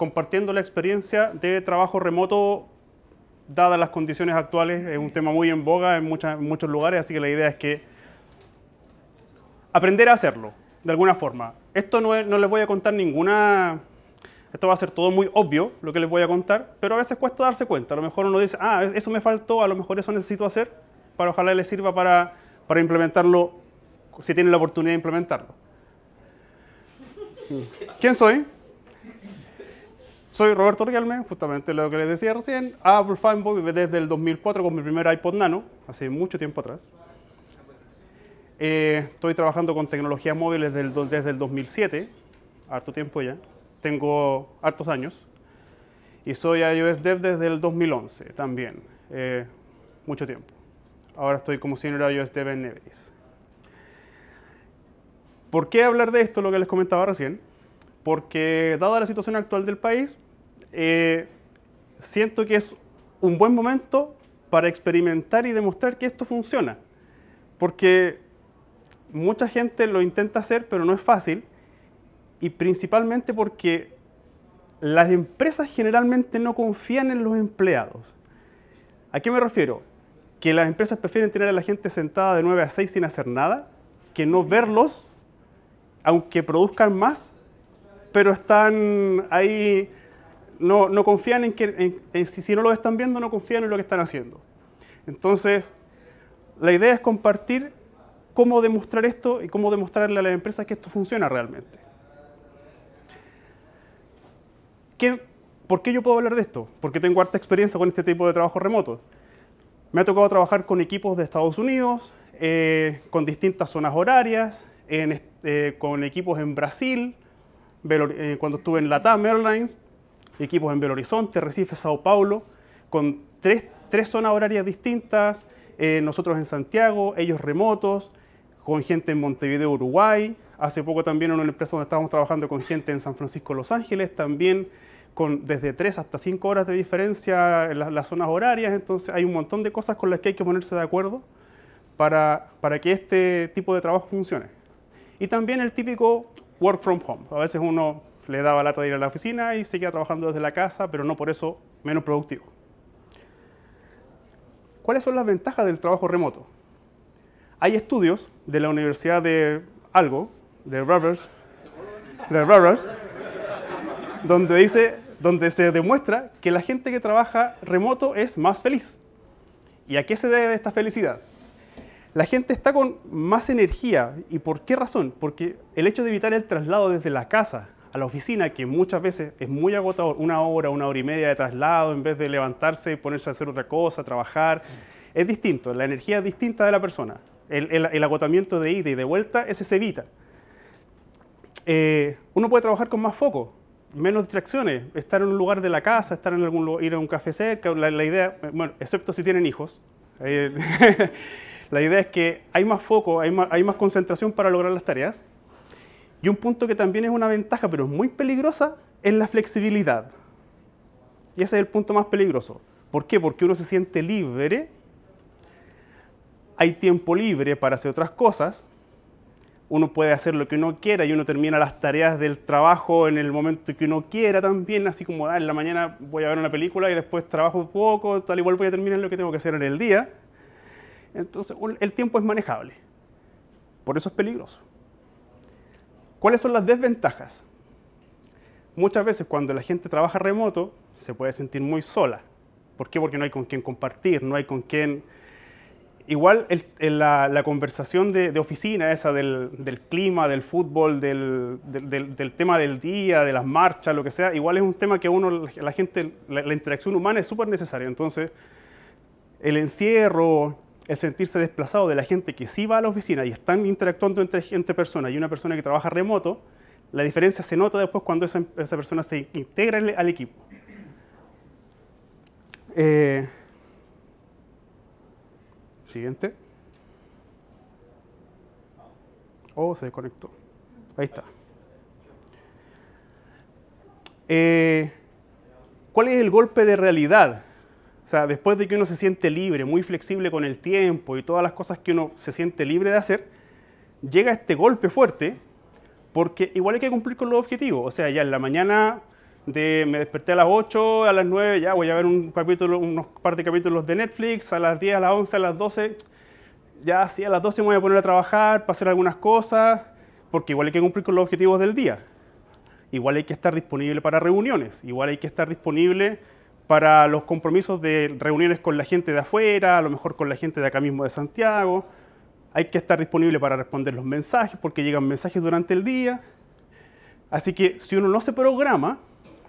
compartiendo la experiencia de trabajo remoto, dadas las condiciones actuales, es un tema muy en boga en, muchos lugares, así que la idea es que aprender a hacerlo, de alguna forma. Esto no, no les voy a contar ninguna esto va a ser todo muy obvio lo que les voy a contar, pero a veces cuesta darse cuenta. A lo mejor uno dice, ah, e-, eso me faltó, a lo mejor eso necesito hacer, para ojalá les sirva para, para implementarlo, si tienen la oportunidad de implementarlo. ¿Quién soy? Soy Roberto Rialme, justamente lo que les decía recién, Apple fanboy desde el 2004 con mi primer iPod Nano, hace mucho tiempo atrás. Eh, estoy trabajando con tecnologías móviles desde el, 2007, harto tiempo ya, tengo hartos años. Y soy iOS Dev desde el 2011 también, eh, mucho tiempo. Ahora estoy como senior iOS Dev en Nevis. ¿Por qué hablar de esto, lo que les comentaba recién? porque dada la situación actual del país, eh, siento que es un buen momento para experimentar y demostrar que esto funciona, porque mucha gente lo intenta hacer, pero no es fácil, y principalmente porque las empresas generalmente no confían en los empleados. ¿A qué me refiero? Que las empresas prefieren tener a la gente sentada de 9 a 6 sin hacer nada, que no verlos, aunque produzcan más, pero están ahí, no, confían en que, si no lo están viendo, no confían en lo que están haciendo. Entonces, la idea es compartir cómo demostrar esto y cómo demostrarle a las empresas que esto funciona realmente. ¿Por qué yo puedo hablar de esto? Porque tengo harta experiencia con este tipo de trabajo remoto. Me ha tocado trabajar con equipos de Estados Unidos, eh, con distintas zonas horarias, eh, con equipos en Brasil, eh, cuando estuve en Latam Airlines, equipos en Belo Horizonte, Recife, Sao Paulo, con tres, tres zonas horarias distintas, eh, nosotros en Santiago, ellos remotos, con gente en Montevideo, Uruguay, hace poco también en una empresa donde estábamos trabajando con gente en San Francisco, Los Ángeles, también con desde tres hasta 5 horas de diferencia en las, las, zonas horarias, entonces hay un montón de cosas con las que hay que ponerse de acuerdo para, para que este tipo de trabajo funcione. Y también el típico work from home. A veces uno le daba lata de ir a la oficina y seguía trabajando desde la casa, pero no por eso menos productivo. ¿Cuáles son las ventajas del trabajo remoto? Hay estudios de la Universidad de algo, de Rivers, de donde dice, donde se demuestra que la gente que trabaja remoto es más feliz. ¿Y a qué se debe esta felicidad? la gente está con más energía. ¿Y por qué razón? Porque el hecho de evitar el traslado desde la casa a la oficina, que muchas veces es muy agotador, una hora, una hora y media de traslado, en vez de levantarse, ponerse a hacer otra cosa, trabajar, es distinto, la energía es distinta de la persona. El, agotamiento de ida y de vuelta, ese se evita. Eh, uno puede trabajar con más foco, menos distracciones, estar en un lugar de la casa, estar en algún lugar, ir a un café cerca, la, idea, eh, bueno, excepto si tienen hijos. Eh, La idea es que hay más foco, hay más, concentración para lograr las tareas. Y un punto que también es una ventaja, pero es muy peligrosa, es la flexibilidad. Y ese es el punto más peligroso. ¿Por qué? Porque uno se siente libre, hay tiempo libre para hacer otras cosas, uno puede hacer lo que uno quiera y uno termina las tareas del trabajo en el momento que uno quiera también, así como ah, en la mañana voy a ver una película y después trabajo un poco, tal igual voy a terminar lo que tengo que hacer en el día. Entonces, el tiempo es manejable. Por eso es peligroso. ¿Cuáles son las desventajas? Muchas veces cuando la gente trabaja remoto se puede sentir muy sola. ¿Por qué? Porque no hay con quién compartir, no hay con quién... Igual la, conversación de, oficina, esa del, clima, del fútbol, del, tema del día, de las marchas, lo que sea, igual es un tema que uno, la gente, la, la interacción humana es súper necesaria. Entonces, el encierro, el sentirse desplazado de la gente que sí va a la oficina y están interactuando entre, gente persona y una persona que trabaja remoto, la diferencia se nota después cuando esa, persona se integra al equipo. Eh, siguiente. Oh, se desconectó. Ahí está. Eh, ¿Cuál es el golpe de realidad sea, después de que uno se siente libre, muy flexible con el tiempo y todas las cosas que uno se siente libre de hacer, llega este golpe fuerte porque igual hay que cumplir con los objetivos. O sea, ya en la mañana de me desperté a las 8, a las 9, ya voy a ver un capítulo, unos par de capítulos de Netflix, a las 10, a las 11, a las 12. Ya sí, a las 12 me voy a poner a trabajar para hacer algunas cosas, porque igual hay que cumplir con los objetivos del día. Igual hay que estar disponible para reuniones, igual hay que estar disponible para los compromisos de reuniones con la gente de afuera, a lo mejor con la gente de acá mismo de Santiago. Hay que estar disponible para responder los mensajes porque llegan mensajes durante el día. Así que si uno no se programa,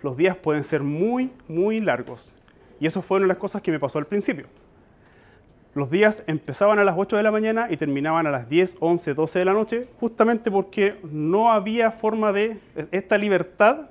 los días pueden ser muy, muy largos. Y eso fue una de las cosas que me pasó al principio. Los días empezaban a las 8 de la mañana y terminaban a las 10, 11, 12 de la noche, justamente porque no había forma de esta libertad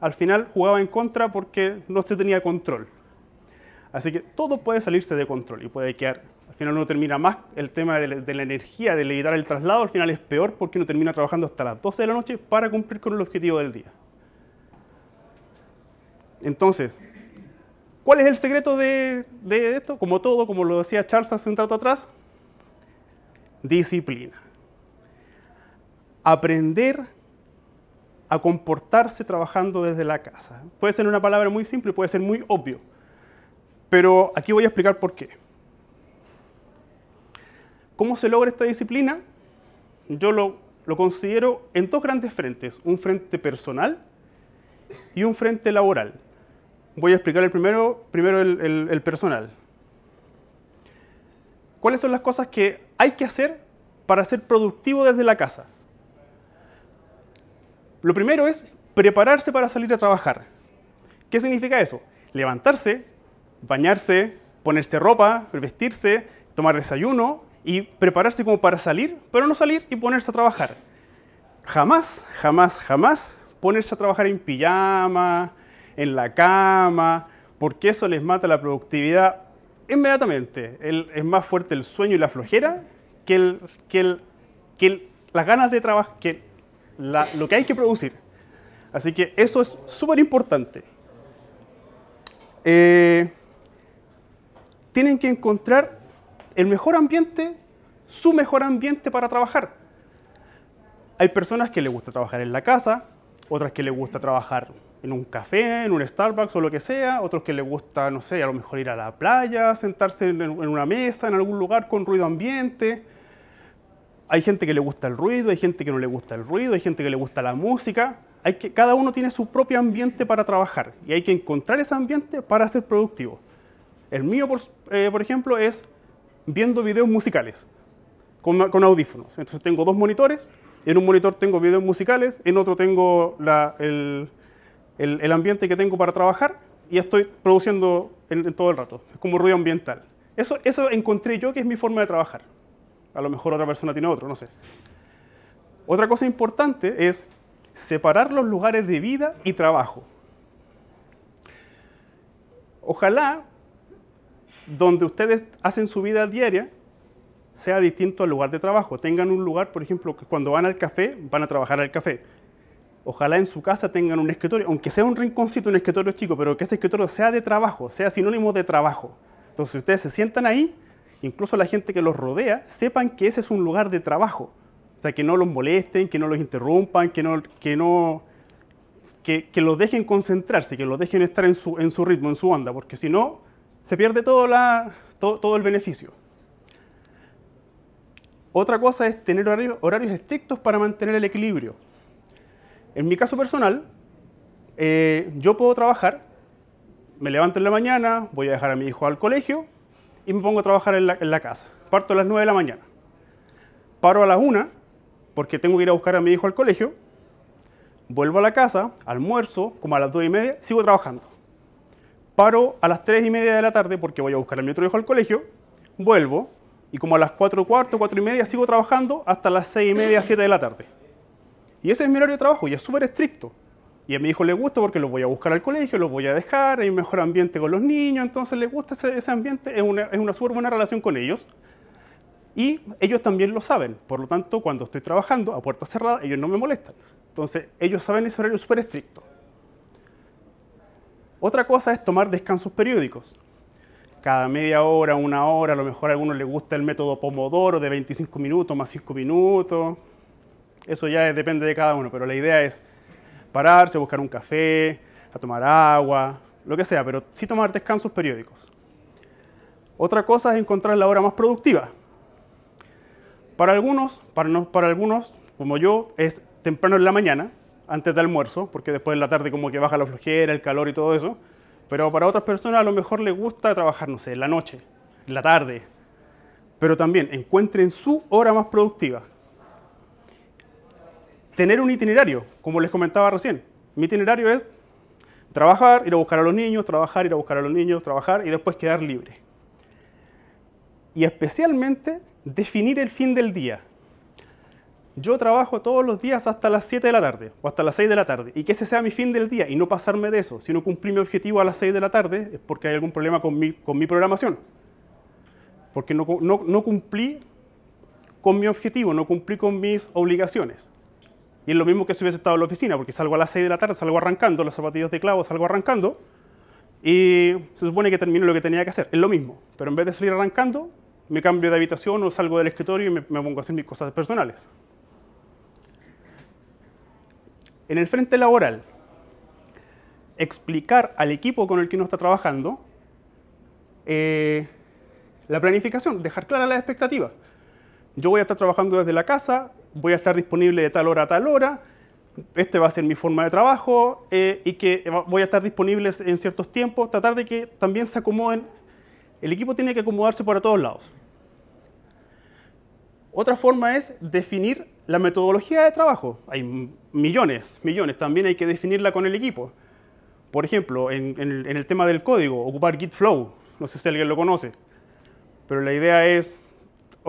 al final jugaba en contra porque no se tenía control. Así que todo puede salirse de control y puede quedar. Al final uno termina más, el tema de la, energía, de evitar el traslado, al final es peor porque uno termina trabajando hasta las 12 de la noche para cumplir con el objetivo del día. Entonces, ¿cuál es el secreto de, de esto? Como todo, como lo decía Charles hace un rato atrás, disciplina. Aprender a comportarse trabajando desde la casa. Puede ser una palabra muy simple, puede ser muy obvio, pero aquí voy a explicar por qué. ¿Cómo se logra esta disciplina? Yo lo, considero en dos grandes frentes, un frente personal y un frente laboral. Voy a explicar el primero, primero el personal. ¿Cuáles son las cosas que hay que hacer para ser productivo desde la casa? Lo primero es prepararse para salir a trabajar. ¿Qué significa eso? Levantarse, bañarse, ponerse ropa, vestirse, tomar desayuno y prepararse como para salir, pero no salir y ponerse a trabajar. Jamás, jamás, jamás ponerse a trabajar en pijama, en la cama, porque eso les mata la productividad inmediatamente. es más fuerte el sueño y la flojera que, el, que, las ganas de trabajar, lo que hay que producir. Así que eso es súper importante. Eh, tienen que encontrar el mejor ambiente, su mejor ambiente para trabajar. Hay personas que les gusta trabajar en la casa, otras que les gusta trabajar en un café, en un Starbucks o lo que sea, otros que les gusta, no sé, a lo mejor ir a la playa, sentarse en una mesa, en algún lugar con ruido ambiente, hay gente que le gusta el ruido, hay gente que no le gusta el ruido, hay gente que le gusta la música. Hay que, cada uno tiene su propio ambiente para trabajar y hay que encontrar ese ambiente para ser productivo. El mío, por, eh, ejemplo, es viendo videos musicales con, audífonos. Entonces tengo dos monitores, en un monitor tengo videos musicales, en otro tengo el, ambiente que tengo para trabajar y estoy produciendo en, todo el rato. Es como ruido ambiental. Eso, eso encontré yo que es mi forma de trabajar a lo mejor otra persona tiene otro, no sé. Otra cosa importante es separar los lugares de vida y trabajo. Ojalá donde ustedes hacen su vida diaria sea distinto al lugar de trabajo. Tengan un lugar, por ejemplo, que cuando van al café, van a trabajar al café. Ojalá en su casa tengan un escritorio, aunque sea un rinconcito, un escritorio chico, pero que ese escritorio sea de trabajo, sea sinónimo de trabajo. Entonces ustedes se sientan ahí incluso la gente que los rodea, sepan que ese es un lugar de trabajo. O sea, que no los molesten, que no los interrumpan, que no, que no, que, los dejen concentrarse, que los dejen estar en su, en su ritmo, en su onda, porque si no, se pierde todo, todo, el beneficio. Otra cosa es tener horarios estrictos para mantener el equilibrio. En mi caso personal, eh, yo puedo trabajar, me levanto en la mañana, voy a dejar a mi hijo al colegio, y me pongo a trabajar en la, casa. Parto a las 9 de la mañana. Paro a las 1 porque tengo que ir a buscar a mi hijo al colegio. Vuelvo a la casa, almuerzo, como a las 2 y media, sigo trabajando. Paro a las 3 y media de la tarde porque voy a buscar a mi otro hijo al colegio. Vuelvo y como a las 4 y cuarto, 4 y media, sigo trabajando hasta las 6 y media, 7 de la tarde. Y ese es mi horario de trabajo y es súper estricto. Y a mi hijo le gusta porque lo voy a buscar al colegio, lo voy a dejar, hay un mejor ambiente con los niños, entonces le gusta ese, ambiente, es una, es una súper buena relación con ellos. Y ellos también lo saben, por lo tanto, cuando estoy trabajando a puerta cerrada, ellos no me molestan. Entonces, ellos saben ese horario súper estricto. Otra cosa es tomar descansos periódicos. Cada media hora, una hora, a lo mejor a algunos le gusta el método Pomodoro de 25 minutos más 5 minutos. Eso ya depende de cada uno, pero la idea es pararse, a buscar un café, a tomar agua, lo que sea, pero sí tomar descansos periódicos. Otra cosa es encontrar la hora más productiva. Para algunos, para, para algunos, como yo, es temprano en la mañana, antes del almuerzo, porque después en la tarde como que baja la flojera, el calor y todo eso. Pero para otras personas a lo mejor les gusta trabajar, no sé, en la noche, en la tarde. Pero también encuentren su hora más productiva tener un itinerario, como les comentaba recién. Mi itinerario es trabajar, ir a buscar a los niños, trabajar, ir a buscar a los niños, trabajar y después quedar libre. Y especialmente definir el fin del día. Yo trabajo todos los días hasta las 7 de la tarde o hasta las 6 de la tarde y que ese sea mi fin del día y no pasarme de eso. Si no cumplí mi objetivo a las 6 de la tarde es porque hay algún problema con mi, programación. Porque no, no cumplí con mi objetivo, no cumplí con mis obligaciones. Y es lo mismo que si hubiese estado en la oficina, porque salgo a las 6 de la tarde, salgo arrancando, los zapatillos de clavo, salgo arrancando, y se supone que termino lo que tenía que hacer. Es lo mismo, pero en vez de salir arrancando, me cambio de habitación o salgo del escritorio y me, pongo a hacer mis cosas personales. En el frente laboral, explicar al equipo con el que uno está trabajando eh, la planificación, dejar clara las expectativas yo voy a estar trabajando desde la casa, voy a estar disponible de tal hora a tal hora, este va a ser mi forma de trabajo eh, y que voy a estar disponibles en ciertos tiempos, tratar de que también se acomoden. El equipo tiene que acomodarse para todos lados. Otra forma es definir la metodología de trabajo. Hay millones, millones. También hay que definirla con el equipo. Por ejemplo, en, en el tema del código, ocupar Git Flow. No sé si alguien lo conoce. Pero la idea es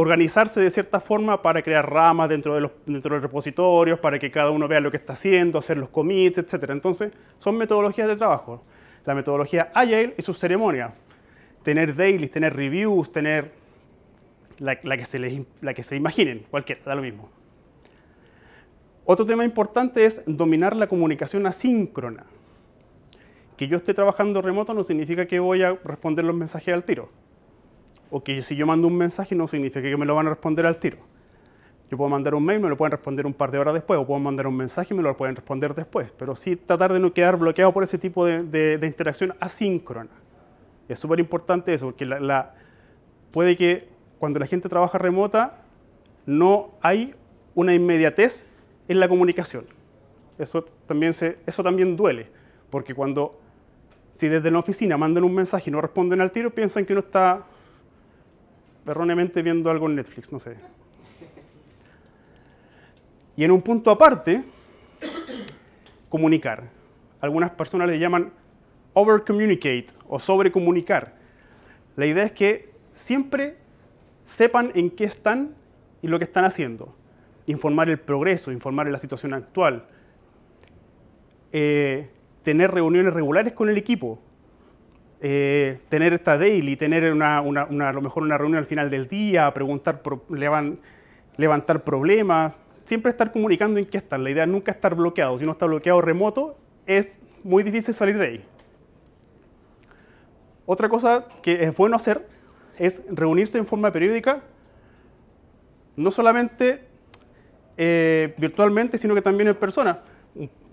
organizarse de cierta forma para crear ramas dentro de, los, repositorios, para que cada uno vea lo que está haciendo, hacer los commits, etc. Entonces, son metodologías de trabajo. La metodología Agile y su ceremonia. Tener dailies, tener reviews, tener la, que, se les, la que se imaginen, cualquiera, da lo mismo. Otro tema importante es dominar la comunicación asíncrona. Que yo esté trabajando remoto no significa que voy a responder los mensajes al tiro o que si yo mando un mensaje no significa que me lo van a responder al tiro. Yo puedo mandar un mail, me lo pueden responder un par de horas después, o puedo mandar un mensaje y me lo pueden responder después, pero sí tratar de no quedar bloqueado por ese tipo de, interacción asíncrona. Es súper importante eso, porque la, puede que cuando la gente trabaja remota no hay una inmediatez en la comunicación. Eso también, eso también duele, porque cuando si desde la oficina mandan un mensaje y no responden al tiro, piensan que uno está erróneamente viendo algo en Netflix, no sé. Y en un punto aparte, comunicar. Algunas personas le llaman over communicate o sobre comunicar. La idea es que siempre sepan en qué están y lo que están haciendo. Informar el progreso, informar la situación actual. Eh, tener reuniones regulares con el equipo, eh, tener esta daily, tener una, a lo mejor una reunión al final del día, preguntar, levantar problemas, siempre estar comunicando en qué están. La idea es nunca estar bloqueado. Si uno está bloqueado remoto, es muy difícil salir de ahí. Otra cosa que es bueno hacer es reunirse en forma periódica, no solamente eh, virtualmente, sino que también en persona.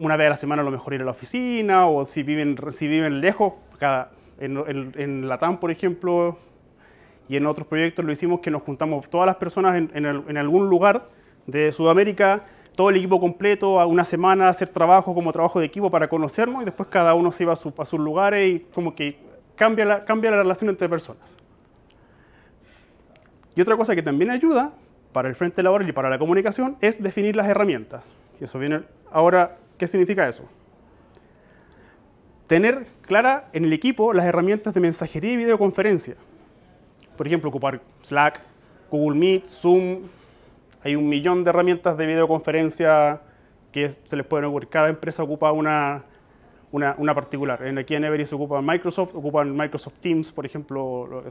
Una vez a la semana a lo mejor ir a la oficina o si viven, si viven lejos, cada, en, Latam, la por ejemplo, y en otros proyectos lo hicimos que nos juntamos todas las personas en, algún lugar de Sudamérica, todo el equipo completo, a una semana hacer trabajo como trabajo de equipo para conocernos y después cada uno se iba a, sus lugares y como que cambia la, cambia la relación entre personas. Y otra cosa que también ayuda para el frente laboral y para la comunicación es definir las herramientas. eso viene ahora, ¿qué significa eso? tener clara en el equipo las herramientas de mensajería y videoconferencia. Por ejemplo, ocupar Slack, Google Meet, Zoom. Hay un millón de herramientas de videoconferencia que se les pueden ocupar. Cada empresa ocupa una, una, particular. Aquí en Everest ocupan Microsoft, ocupan Microsoft Teams, por ejemplo.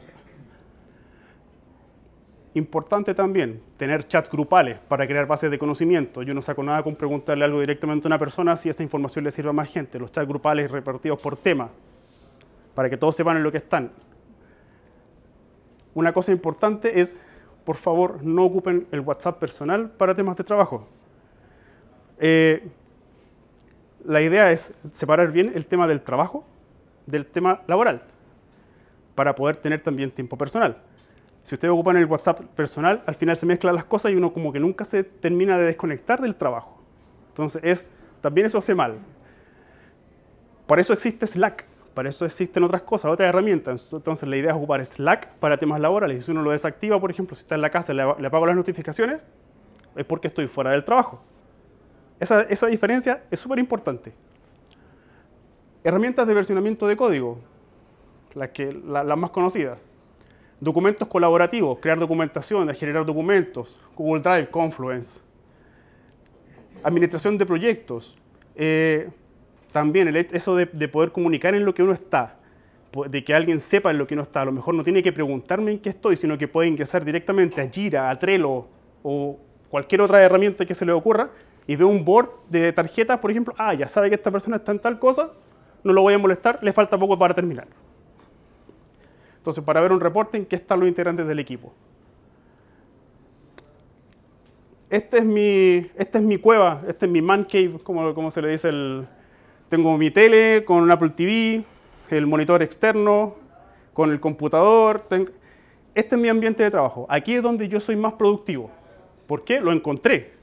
Importante también tener chats grupales para crear bases de conocimiento. Yo no saco nada con preguntarle algo directamente a una persona si esta información le sirve a más gente. Los chats grupales repartidos por tema, para que todos sepan en lo que están. Una cosa importante es, por favor, no ocupen el WhatsApp personal para temas de trabajo. Eh, la idea es separar bien el tema del trabajo del tema laboral, para poder tener también tiempo personal si ustedes ocupan el WhatsApp personal, al final se mezclan las cosas y uno como que nunca se termina de desconectar del trabajo. Entonces, es, también eso hace mal. Por eso existe Slack, para eso existen otras cosas, otras herramientas. Entonces, la idea es ocupar Slack para temas laborales. Y si uno lo desactiva, por ejemplo, si está en la casa y le, apago las notificaciones, es porque estoy fuera del trabajo. Esa, diferencia es súper importante. Herramientas de versionamiento de código, las la más conocidas. Documentos colaborativos, crear documentación, generar documentos, Google Drive, Confluence. Administración de proyectos. Eh, también eso de, de, poder comunicar en lo que uno está, de que alguien sepa en lo que uno está. A lo mejor no tiene que preguntarme en qué estoy, sino que puede ingresar directamente a Jira, a Trello o cualquier otra herramienta que se le ocurra y ve un board de tarjetas, por ejemplo. Ah, ya sabe que esta persona está en tal cosa, no lo voy a molestar, le falta poco para terminar. Entonces, para ver un reporting, qué están los integrantes del equipo? Este es mi, este es mi cueva, este es mi man cave, como, como se le dice. El, tengo mi tele con un Apple TV, el monitor externo, con el computador. este es mi ambiente de trabajo. Aquí es donde yo soy más productivo. ¿Por qué? Lo encontré.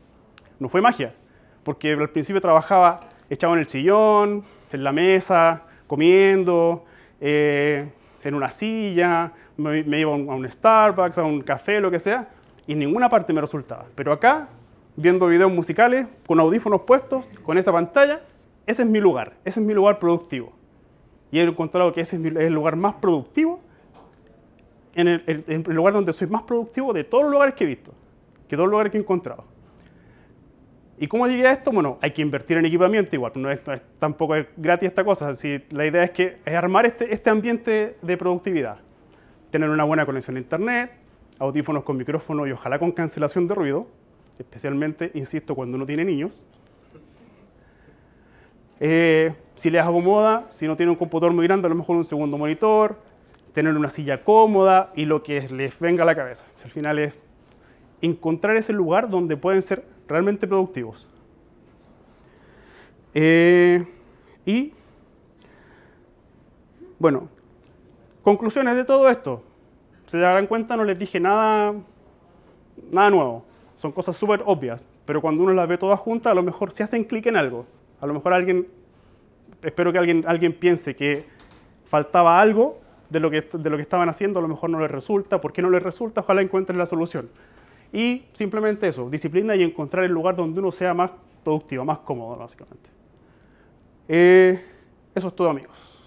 No fue magia. Porque al principio trabajaba echado en el sillón, en la mesa, comiendo, eh, en una silla, me, iba a un Starbucks, a un café, lo que sea, y ninguna parte me resultaba. Pero acá, viendo videos musicales, con audífonos puestos, con esa pantalla, ese es mi lugar, ese es mi lugar productivo. Y he encontrado que ese es, el lugar más productivo, en el, el lugar donde soy más productivo de todos los lugares que he visto, que todos los lugares que he encontrado. ¿Y cómo llegué esto? Bueno, hay que invertir en equipamiento igual, no es, tampoco es gratis esta cosa, Así, la idea es que es armar este, este ambiente de productividad, tener una buena conexión a internet, audífonos con micrófono y ojalá con cancelación de ruido, especialmente, insisto, cuando uno tiene niños. Eh, si les acomoda, si no tiene un computador muy grande, a lo mejor un segundo monitor, tener una silla cómoda y lo que les venga a la cabeza. si al final es encontrar ese lugar donde pueden ser realmente productivos. Eh, y, bueno, conclusiones de todo esto. Se darán cuenta, no les dije nada, nada nuevo. Son cosas súper obvias, pero cuando uno las ve todas juntas, a lo mejor se hacen clic en algo. A lo mejor alguien, espero que alguien, alguien piense que faltaba algo de lo, que, de lo que estaban haciendo, a lo mejor no les resulta, ¿por qué no les resulta? Ojalá encuentren la solución. Y simplemente eso, disciplina y encontrar el lugar donde uno sea más productivo, más cómodo, básicamente. Eh, eso es todo, amigos.